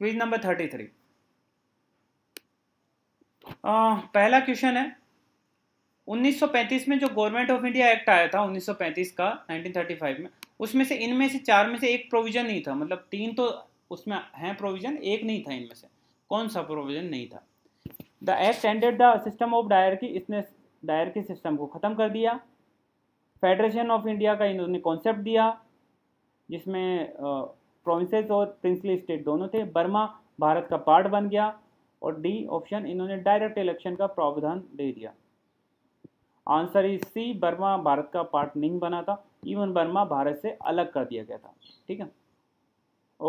quiz number thirty three पहला question है 1935 में जो गवर्नमेंट ऑफ इंडिया एक्ट आया था 1935 का 1935 में उसमें से इनमें से चार में से एक प्रोविजन नहीं था मतलब तीन तो उसमें है प्रोविजन एक नहीं था इनमें से कौन सा प्रोविजन नहीं था the act ended the system of की इसने डायरकी सिस्टम को ख़त्म कर दिया फेडरेशन ऑफ इंडिया का इन्होंने कॉन्सेप्ट दिया जिसमें प्रोविंसेस और प्रिंसली स्टेट दोनों थे बर्मा भारत का पार्ट बन गया और डी ऑप्शन इन्होंने डायरेक्ट इलेक्शन का प्रावधान दे दिया आंसर इज सी बर्मा भारत का पार्ट नहीं बना था इवन बर्मा भारत से अलग कर दिया गया था ठीक है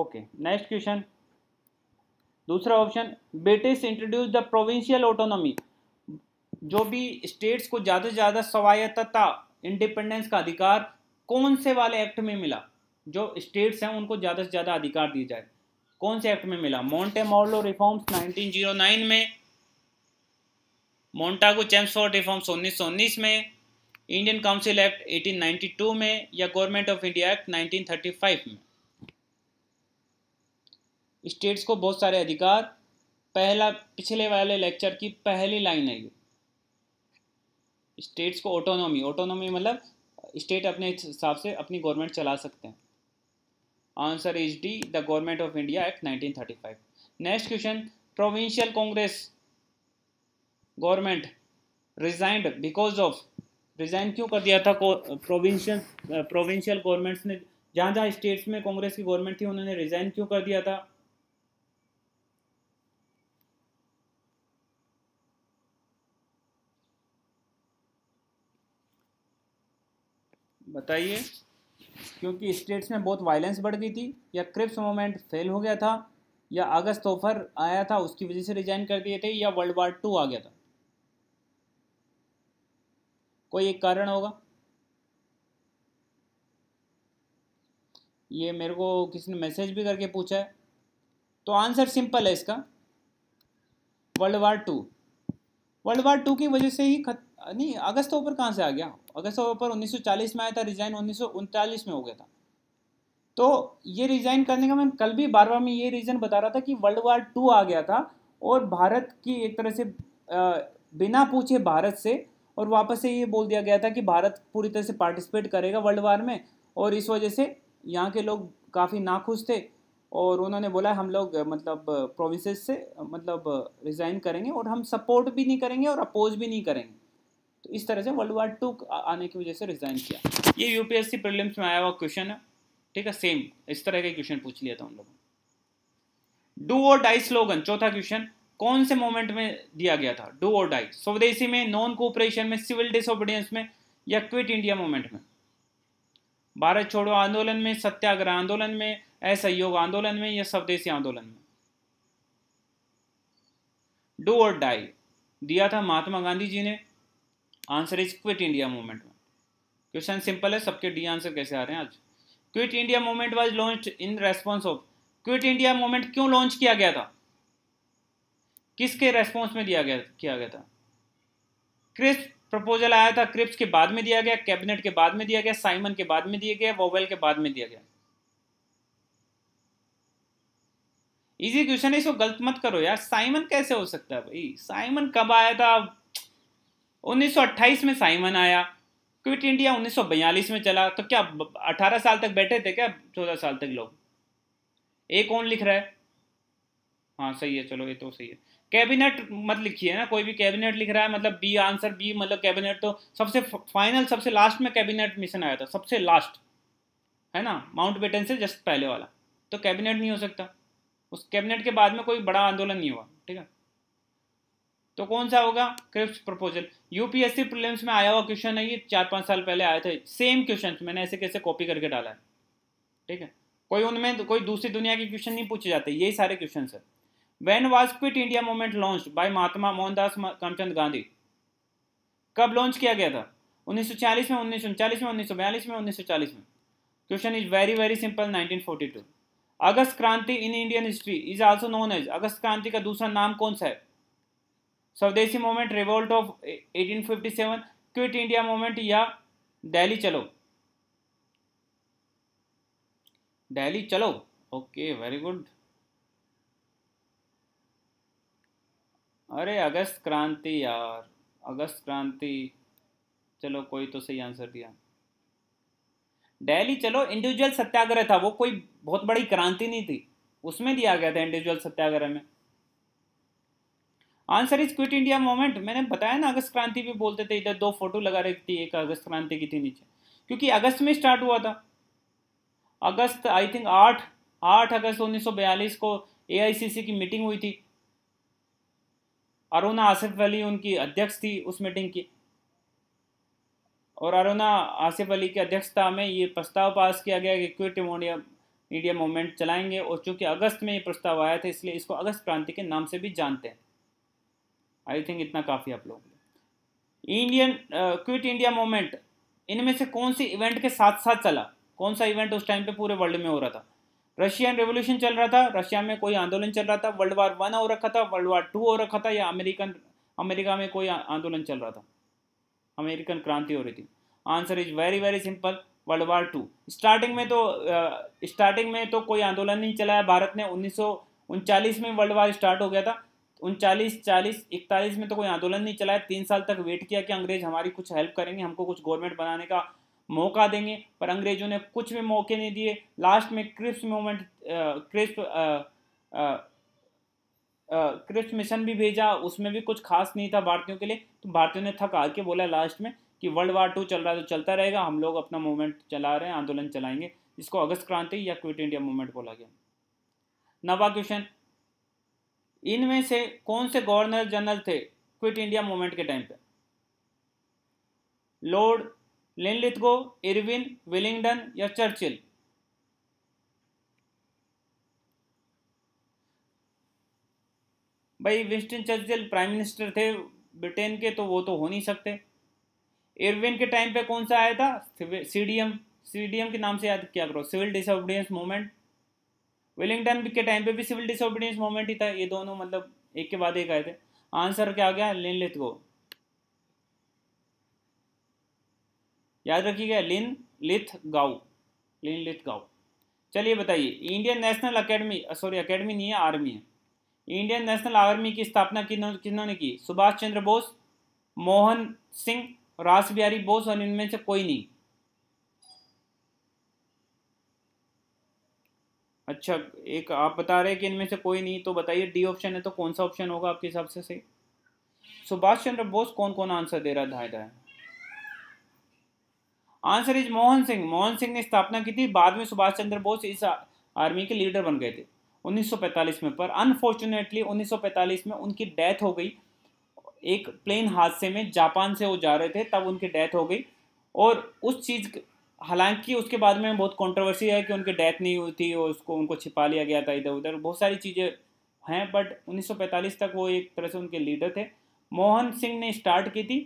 ओके नेक्स्ट क्वेश्चन दूसरा option British introduce the provincial autonomy जो भी स्टेट्स को ज़्यादा से ज़्यादा स्वायत्तता इंडिपेंडेंस का अधिकार कौन से वाले एक्ट में मिला जो स्टेट्स हैं उनको ज़्यादा से ज़्यादा अधिकार दिए जाए कौन से एक्ट में मिला मॉन्टेमॉर्लो रिफॉर्म्स 1909 में मोन्टागो चैम्सफोर्ड रिफॉर्म्स उन्नीस में इंडियन काउंसिल एक्ट 1892 में या गवर्नमेंट ऑफ इंडिया एक्ट 1935 में स्टेट्स को बहुत सारे अधिकार पहला पिछले वाले लेक्चर की पहली लाइन है ये स्टेट्स को ऑटोनॉमी ऑटोनॉमी मतलब स्टेट अपने हिसाब से अपनी गवर्नमेंट चला सकते हैं answer is D the government of India act 1935 next question provincial Congress government resigned because of resign क्यों कर दिया था प्रोविंशियल प्रोविंशियल गवर्नमेंट्स ने जहां जहां स्टेट्स में कांग्रेस की गवर्नमेंट थी उन्होंने रिजाइन क्यों कर दिया था बताइए क्योंकि स्टेट्स में बहुत वायलेंस बढ़ गई थी या क्रिप्स मोमेंट फेल हो गया था या अगस्त ऑफर आया था उसकी वजह से रिजाइन कर दिए थे या वर्ल्ड वार टू आ गया था कोई एक कारण होगा ये मेरे को किसी ने मैसेज भी करके पूछा है तो आंसर सिंपल है इसका world war two world war two की वजह से ही खत नहीं अगस्त ऊपर कहाँ से आ गया अगस्त ऊपर 1940 में आया था रिज़ाइन उन्नीस में हो गया था तो ये रिज़ाइन करने का मैं मतलब, कल भी बार बार में ये रीज़न बता रहा था कि वर्ल्ड वार टू आ गया था और भारत की एक तरह से बिना पूछे भारत से और वापस से ये बोल दिया गया था कि भारत पूरी तरह से पार्टिसिपेट करेगा वर्ल्ड वार में और इस वजह से यहाँ के लोग काफ़ी नाखुश थे और उन्होंने बोला हम लोग मतलब प्रोविंसेस से मतलब रिज़ाइन करेंगे और हम सपोर्ट भी नहीं करेंगे और अपोज भी नहीं करेंगे तो इस तरह से वर्ल्ड वार टू आने की वजह से रिज़ाइन किया ये यूपीएससी प्रीलिम्स में आया हुआ क्वेश्चन है ठीक है सेम इस तरह का क्वेश्चन पूछ लिया था उन लोगों डू और डाई स्लोगन चौथा क्वेश्चन कौन से मोमेंट में दिया गया था डू और डाई स्वदेशी में नॉन कोऑपरेशन में सिविल डिसोबिडियंस में या क्विट इंडिया मूवमेंट में भारत छोड़ो आंदोलन में सत्याग्रह आंदोलन में असहयोग आंदोलन में या स्वदेशी आंदोलन में डू और डाई दिया था महात्मा गांधी जी ने answer is quit India movement question simple है सबके डी आंसर कैसे आ रहे हैं आज quit India movement was launch in response of quit India movement क्यों लॉन्च किया गया था किसके रेस्पॉन्स में दिया गया किया गया था क्रिप्स प्रपोजल आया था क्रिप्स के बाद में दिया गया कैबिनेट के बाद में दिया गया साइमन के बाद में दिया गया वोवेल के बाद में दिया गया इजी क्वेश्चन है इसको गलत मत करो यार साइमन कैसे हो सकता है भाई साइमन कब आया था 1928 में साइमन आया क्विट इंडिया 1942 में चला तो क्या 18 साल तक बैठे थे क्या 14 साल तक लोग ए कौन लिख रहा है हाँ सही है चलो ये तो सही है कैबिनेट मत लिखिए ना कोई भी कैबिनेट लिख रहा है मतलब बी आंसर बी मतलब कैबिनेट तो सबसे फाइनल सबसे लास्ट में कैबिनेट मिशन आया था सबसे लास्ट है ना माउंट बेटन से जस्ट पहले वाला तो कैबिनेट नहीं हो सकता उस कैबिनेट के बाद में कोई बड़ा आंदोलन नहीं हुआ ठीक है तो कौन सा होगा क्रिप्स प्रपोजल यूपीएससी प्रीलिम्स में आया हुआ क्वेश्चन है ये चार पांच साल पहले आया था सेम क्वेश्चन मैंने ऐसे कैसे कॉपी करके डाला है ठीक है कोई उनमें कोई दूसरी दुनिया के क्वेश्चन नहीं पूछे जाते यही सारे क्वेश्चन है when was quit India movement launch by Mahatma Mohandas Karamchand Gandhi कब लॉन्च किया गया था 1946 में उन्नीस में उन्नीस में उन्नीस में question is very very simple 1942 August Kranti in Indian history is also known as August Kranti का दूसरा नाम कौन सा है Swadeshi movement revolt of 1857 quit India movement या दिल्ली चलो दिल्ली चलो ओके वेरी गुड अरे अगस्त क्रांति यार अगस्त क्रांति चलो कोई तो सही आंसर दिया दिल्ली चलो इंडिविजुअल सत्याग्रह था वो कोई बहुत बड़ी क्रांति नहीं थी उसमें दिया गया था इंडिविजुअल सत्याग्रह में answer is quit India movement मैंने बताया ना अगस्त क्रांति भी बोलते थे इधर दो फोटो लगा रखी एक अगस्त क्रांति की थी नीचे क्योंकि अगस्त में स्टार्ट हुआ था अगस्त आई थिंक आठ आठ अगस्त 1942 को एआईसीसी की मीटिंग हुई थी अरुणा आसिफ अली उनकी अध्यक्ष थी उस मीटिंग की और अरुणा आसिफ अली की अध्यक्षता में ये प्रस्ताव पास किया गया कि क्विट इंडिया इंडिया मूवमेंट चलाएंगे और चूंकि अगस्त में ये प्रस्ताव आया था इसलिए इसको अगस्त क्रांति के नाम से भी जानते हैं आई थिंक इतना काफ़ी आप लोगों के इंडियन क्विट इंडिया मोमेंट इनमें से कौन सी इवेंट के साथ साथ चला कौन सा इवेंट उस टाइम पे पूरे वर्ल्ड में हो रहा था रशियन रेवोल्यूशन चल रहा था रशिया में कोई आंदोलन चल रहा था वर्ल्ड वार वन हो रखा था वर्ल्ड वार टू हो रखा था या अमेरिकन अमेरिका में कोई आंदोलन चल रहा था अमेरिकन क्रांति हो रही थी answer is very very simple world war two starting में तो स्टार्टिंग uh, में तो कोई आंदोलन नहीं चलाया भारत ने उन्नीस में वर्ल्ड वार स्टार्ट हो गया था उनचालीस चालीस इकतालीस में तो कोई आंदोलन नहीं चलाया तीन साल तक वेट किया कि अंग्रेज हमारी कुछ हेल्प करेंगे हमको कुछ गवर्नमेंट बनाने का मौका देंगे पर अंग्रेजों ने कुछ भी मौके नहीं दिए लास्ट में Cripps movement Cripps Cripps mission भी भेजा उसमें भी कुछ खास नहीं था भारतीयों के लिए तो भारतीयों ने थक आके के बोला लास्ट में कि वर्ल्ड वार टू चल रहा है तो चलता रहेगा हम लोग अपना मूवमेंट चला रहे हैं आंदोलन चलाएंगे इसको अगस्त क्रांति या क्विट इंडिया मूवमेंट बोला गया नवा क्वेश्चन इनमें से कौन से गवर्नर जनरल थे क्विट इंडिया मूवमेंट के टाइम पे लॉर्ड लिनलिथगो इरविन विलिंगडन या चर्चिल भाई विंस्टन चर्चिल प्राइम मिनिस्टर थे ब्रिटेन के तो वो तो हो नहीं सकते इरविन के टाइम पे कौन सा आया था सीडीएम सीडीएम के नाम से याद किया करो सिविल डिसऑबिडियंस मूवमेंट विलिंगटन के टाइम पे भी सिविल डिसोबीडियंस मूवमेंट ही था ये दोनों मतलब एक के बाद एक आए थे आंसर क्या आ गया लिन लिथगो याद रखिएगा लिन लिथ गाउ लिन लिथ गाउ चलिए बताइए Indian national academy sorry academy नहीं है आर्मी है इंडियन नेशनल आर्मी की स्थापना किन्होंने की सुभाष चंद्र बोस मोहन सिंह रास बिहारी बोस और इनमें से कोई नहीं अच्छा एक आप बता रहे हैं कि इनमें से कोई नहीं तो बताइए डी ऑप्शन है तो कौन सा ऑप्शन होगा आपके हिसाब से सही सुभाष चंद्र बोस कौन कौन आंसर दे रहा धाए धाए आंसर इज मोहन सिंह मोहन सिंह ने स्थापना की थी बाद में सुभाष चंद्र बोस इस आर्मी के लीडर बन गए थे 1945 में पर अनफॉर्चुनेटली 1945 में उनकी डेथ हो गई एक प्लेन हादसे में जापान से वो जा रहे थे तब उनकी डेथ हो गई और उस चीज़ हालांकि उसके बाद में बहुत कंट्रोवर्सी है कि उनकी डेथ नहीं हुई थी और उसको उनको छिपा लिया गया था इधर उधर बहुत सारी चीज़ें हैं बट 1945 तक वो एक तरह से उनके लीडर थे मोहन सिंह ने स्टार्ट की थी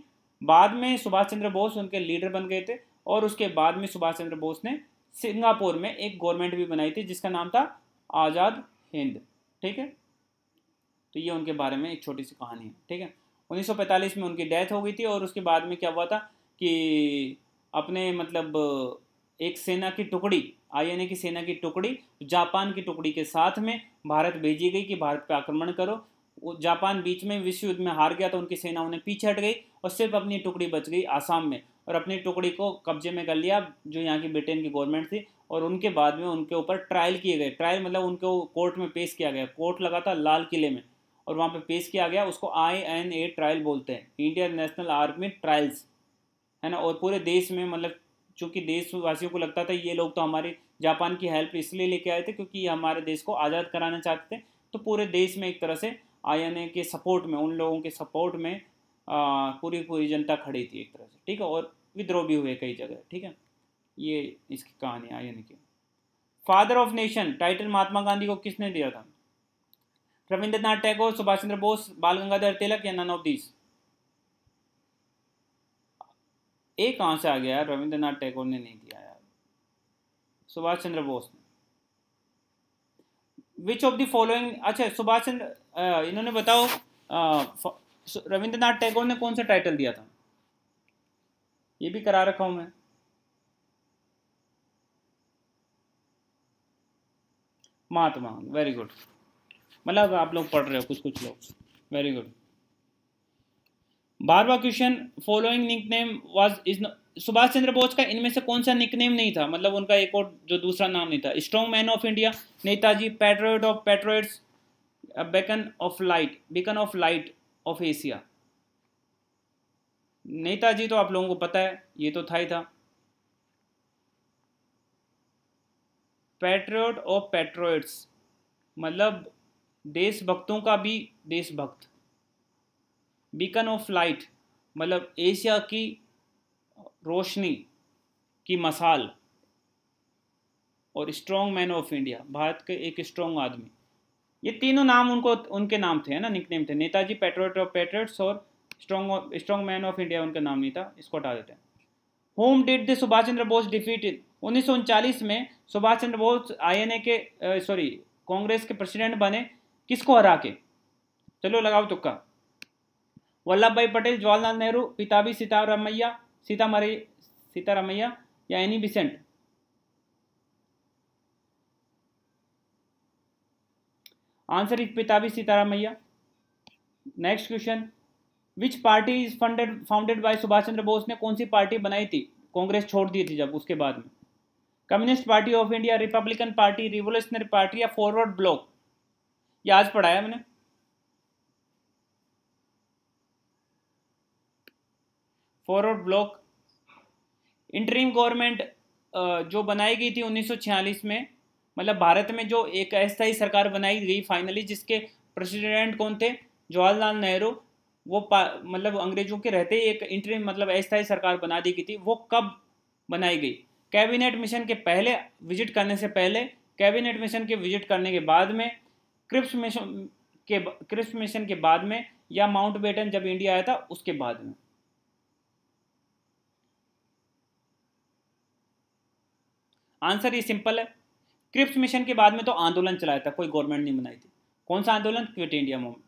बाद में सुभाष चंद्र बोस उनके लीडर बन गए थे और उसके बाद में सुभाष चंद्र बोस ने सिंगापुर में एक गवर्नमेंट भी बनाई थी जिसका नाम था आज़ाद हिंद ठीक है तो ये उनके बारे में एक छोटी सी कहानी है ठीक है 1945 में उनकी डेथ हो गई थी और उसके बाद में क्या हुआ था कि अपने मतलब एक सेना की टुकड़ी आईएनए की सेना की टुकड़ी जापान की टुकड़ी के साथ में भारत भेजी गई कि भारत पर आक्रमण करो वो जापान बीच में विश्व युद्ध में हार गया तो उनकी सेना उन्हें पीछे हट गई और सिर्फ अपनी टुकड़ी बच गई आसाम में और अपनी टुकड़ी को कब्जे में कर लिया जो यहाँ की ब्रिटेन की गवर्नमेंट थी और उनके बाद में उनके ऊपर ट्रायल किए गए ट्रायल मतलब उनको कोर्ट में पेश किया गया कोर्ट लगा था लाल किले में और वहाँ पे पेश किया गया उसको आई एन ए ट्रायल बोलते हैं इंडियन नेशनल आर्मी ट्रायल्स है ना और पूरे देश में मतलब चूँकि देशवासियों को लगता था ये लोग तो हमारे जापान की हेल्प इसलिए लेके आए थे क्योंकि ये हमारे देश को आज़ाद कराना चाहते थे तो पूरे देश में एक तरह से आई के सपोर्ट में उन लोगों के सपोर्ट में आ, पूरी पूरी जनता खड़ी थी एक तरह से ठीक है और विद्रोह भी हुए कई जगह ठीक है ये इसकी कहानी आई एन की father of nation title Mahatma Gandhi को किसने दिया था रविंद्रनाथ टैगोर सुभाष चंद्र बोस बाल गंगाधर तिलक या नन ऑफ दीज ए कहाँ से आ गया यार रविंद्रनाथ टैगोर ने नहीं दिया यार सुभाष चंद्र बोस ने विच ऑफ द फॉलोइंग अच्छा सुभाष चंद्र इन्होंने बताओ रविंद्रनाथ टैगोर ने कौन सा टाइटल दिया था ये भी करा रखा हूं मैं महात्मा वेरी गुड मतलब आप लोग पढ़ रहे हो कुछ कुछ लोग वेरी गुड बारवा question following nickname was is Subhash Chandra Bose का इनमें से कौन सा निकनेम नहीं था मतलब उनका एक और जो दूसरा नाम नहीं था strong man of India Netaji patriot of patriots beacon of light beacon of light of Asia Netaji तो आप लोगों को पता है ये तो था ही था पैट्रियट ऑफ पैट्रोइट्स मतलब देशभक्तों का भी देशभक्त बीकन ऑफ लाइट मतलब एशिया की रोशनी की मसाल और strong man of India Bharat के एक स्ट्रॉन्ग आदमी ये तीनों नाम उनको उनके नाम थे है ना निकनेम थे नेताजी पेट्रोट ऑफ पेट्रेट्स और strong strong man of India उनका नाम नहीं था इसको हटा देते हैं whom did the Subhash Chandra Bose defeated उन्नीस में सुभाष चंद्र बोस आईएनए के सॉरी कांग्रेस के प्रेसिडेंट बने किसको हरा के चलो लगाओ तुक्का वल्लभ भाई पटेल जवाहरलाल नेहरू पिताबी सीतारामैया सीतामरी सीतारामैया या Annie Besant answer is Pattabhi Sitaramayya next question which party is funded founded by Subhash Chandra Bose ने कौन सी पार्टी बनाई थी कांग्रेस छोड़ दी थी जब उसके बाद में communist party of India republican party revolutionary party या फॉरवर्ड ब्लॉक ये आज पढ़ाया मैंने फॉरवर्ड ब्लॉक इंटरिम गवर्नमेंट जो बनाई गई थी 1946 में मतलब भारत में जो एक अस्थायी सरकार बनाई गई फाइनली जिसके प्रेसिडेंट कौन थे जवाहरलाल नेहरू वो मतलब अंग्रेजों के रहते ही एक इंटरिम मतलब अस्थायी सरकार बना दी गई थी वो कब बनाई गई कैबिनेट मिशन के पहले विजिट करने से पहले कैबिनेट मिशन के विजिट करने के बाद में क्रिप्स मिशन के क्रिप्स मिशन के बाद में या माउंट बेटन जब इंडिया आया था उसके बाद में आंसर ये सिंपल है क्रिप्स मिशन के बाद में तो आंदोलन चलाया था कोई गवर्नमेंट नहीं बनाई थी कौन सा आंदोलन क्विट इंडिया मूवमेंट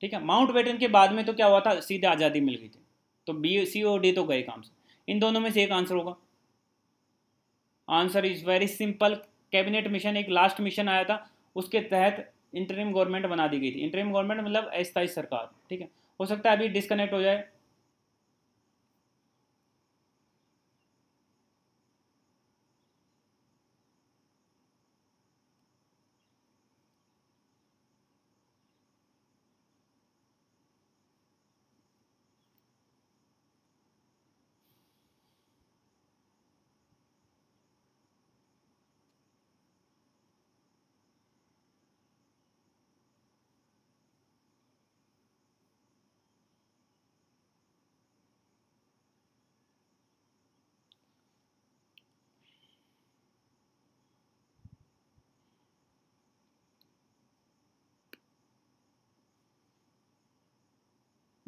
ठीक है माउंट बेटन के बाद में तो क्या हुआ था सीधे आज़ादी मिल गई थी तो बी सी ओ डी तो गए काम से इन दोनों में से एक आंसर होगा answer is very simple cabinet mission एक लास्ट मिशन आया था उसके तहत इंटरिम गवर्नमेंट बना दी गई थी इंटरिम गवर्नमेंट मतलब अस्थायी सरकार ठीक है हो सकता है अभी डिस्कनेक्ट हो जाए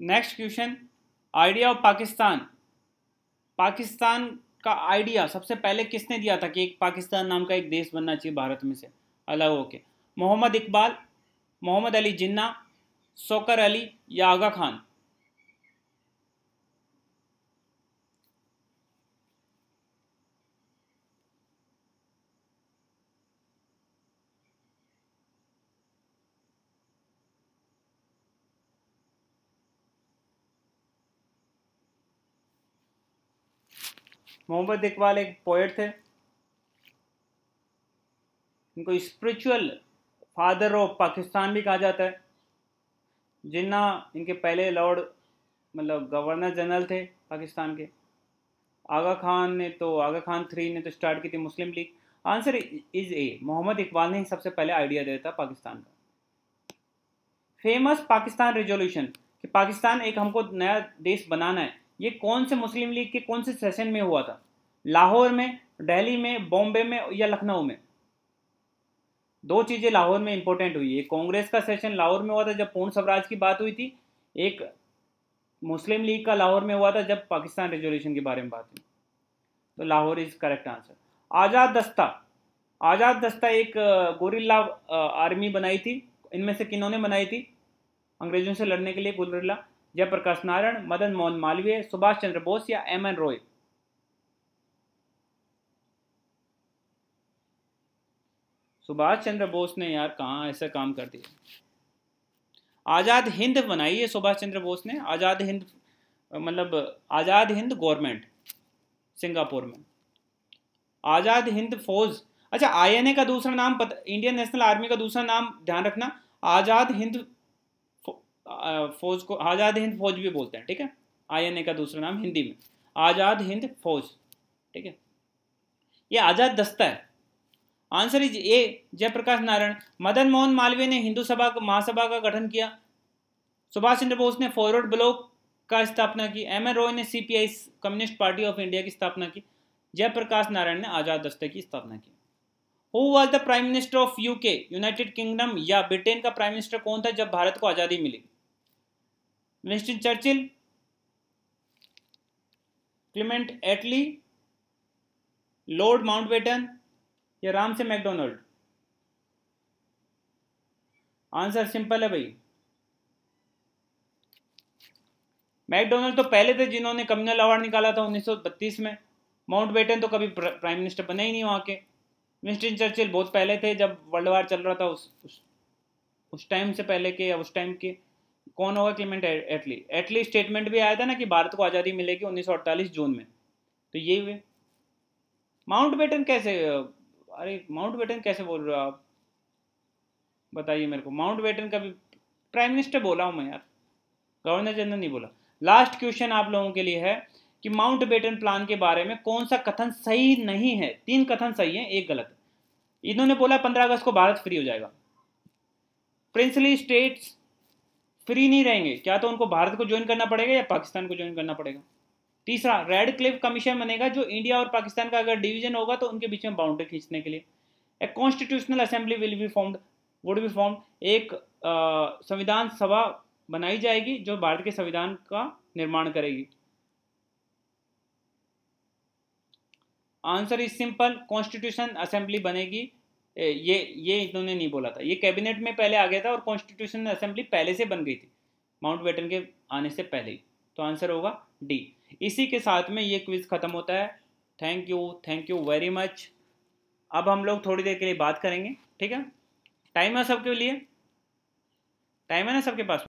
next question idea of Pakistan Pakistan का आइडिया सबसे पहले किसने दिया था कि एक पाकिस्तान नाम का एक देश बनना चाहिए भारत में से अलग होके मोहम्मद इकबाल मोहम्मद अली जिन्ना सोकर अली या आगा खान मोहम्मद इकबाल एक पोइट थे इनको स्पिरिचुअल फादर ऑफ पाकिस्तान भी कहा जाता है जिन्ना इनके पहले लॉर्ड मतलब गवर्नर जनरल थे पाकिस्तान के आगा खान ने तो आगा खान थ्री ने तो स्टार्ट की थी Muslim League answer is A Mohammad Iqbal ने ही सबसे पहले आइडिया दिया था पाकिस्तान का फेमस पाकिस्तान रेजोल्यूशन कि पाकिस्तान एक हमको नया देश बनाना है ये कौन से मुस्लिम लीग के कौन से सेशन में हुआ था लाहौर में दिल्ली में बॉम्बे में या लखनऊ में दो चीज़ें लाहौर में इंपॉर्टेंट हुई एक कांग्रेस का सेशन लाहौर में हुआ था जब पूर्ण स्वराज की बात हुई थी एक मुस्लिम लीग का लाहौर में हुआ था जब पाकिस्तान रेजोल्यूशन के बारे में बात हुई तो Lahore is correct answer Azad Dasta Azad दस्ता एक गोरिल्ला आर्मी बनाई थी इनमें से किन्होंने बनाई थी अंग्रेजों से लड़ने के लिए गोरिल्ला जयप्रकाश नारायण मदन मोहन मालवीय सुभाष चंद्र बोस या एम एन रॉय सुभाष चंद्र बोस ने यार कहा ऐसा काम कर दिया आज़ाद हिंद बनाई है सुभाष चंद्र बोस ने आज़ाद हिंद मतलब आज़ाद हिंद गवर्नमेंट सिंगापुर में आज़ाद हिंद फौज अच्छा आईएनए का दूसरा नाम पता इंडियन नेशनल आर्मी का दूसरा नाम ध्यान रखना आज़ाद हिंद फौज को आज़ाद हिंद फौज भी बोलते हैं ठीक है आईएनए का दूसरा नाम हिंदी में आज़ाद हिंद फौज ठीक है ये आज़ाद दस्ता है answer is A Jayaprakash Narayan Madan Mohan Malviya ने हिंदू सभा महासभा का गठन किया सुभाष चंद्र बोस ने फॉरवर्ड ब्लॉक का स्थापना की एम एन रॉय ने CPI communist party of India की स्थापना की जयप्रकाश नारायण ने आज़ाद दस्ते की स्थापना की who was the prime minister of UK United Kingdom या ब्रिटेन का प्राइम मिनिस्टर कौन था जब भारत को आज़ादी मिली Winston Churchill Clement Attlee Lord Mountbatten या राम से मैकडोनल्ड आंसर सिंपल है भाई मैकडोनल्ड तो पहले थे जिन्होंने कम्युनल अवार्ड निकाला था 1932 में माउंटबेटन तो कभी प्राइम मिनिस्टर बने ही नहीं वहां के विंस्टन चर्चिल बहुत पहले थे जब वर्ल्ड वार चल रहा था उस, उस टाइम से पहले के या उस टाइम के कौन होगा क्लीमेंट एटली एटली स्टेटमेंट भी आया था ना कि भारत को आज़ादी मिलेगी 1948 जून में तो ये हुए माउंट बेटन कैसे अरे माउंट बेटन कैसे बोल रहे हो आप बताइए मेरे को माउंट बेटन का भी प्राइम मिनिस्टर बोला हूँ मैं यार गवर्नर जनरल नहीं बोला लास्ट क्वेश्चन आप लोगों के लिए है कि माउंट बेटन प्लान के बारे में कौन सा कथन सही नहीं है तीन कथन सही है एक गलत इन्होंने बोला पंद्रह अगस्त को भारत फ्री हो जाएगा प्रिंसली स्टेट्स फ्री नहीं रहेंगे क्या तो उनको भारत को ज्वाइन करना पड़ेगा या पाकिस्तान को ज्वाइन करना पड़ेगा तीसरा रेड क्लिफ कमीशन बनेगा जो इंडिया और पाकिस्तान का अगर डिवीजन होगा तो उनके बीच में बाउंड्री खींचने के लिए a constitutional assembly will be formed would be formed एक संविधान सभा बनाई जाएगी जो भारत के संविधान का निर्माण करेगी answer is simple constitution assembly बनेगी ये ये इन्होंने नहीं बोला था ये कैबिनेट में पहले आ गया था और कॉन्स्टिट्यूशन असेंबली पहले से बन गई थी माउंट बेटन के आने से पहले ही तो आंसर होगा डी इसी के साथ में ये क्विज ख़त्म होता है thank you thank you very much अब हम लोग थोड़ी देर के लिए बात करेंगे ठीक है टाइम है सबके लिए टाइम है ना सबके पास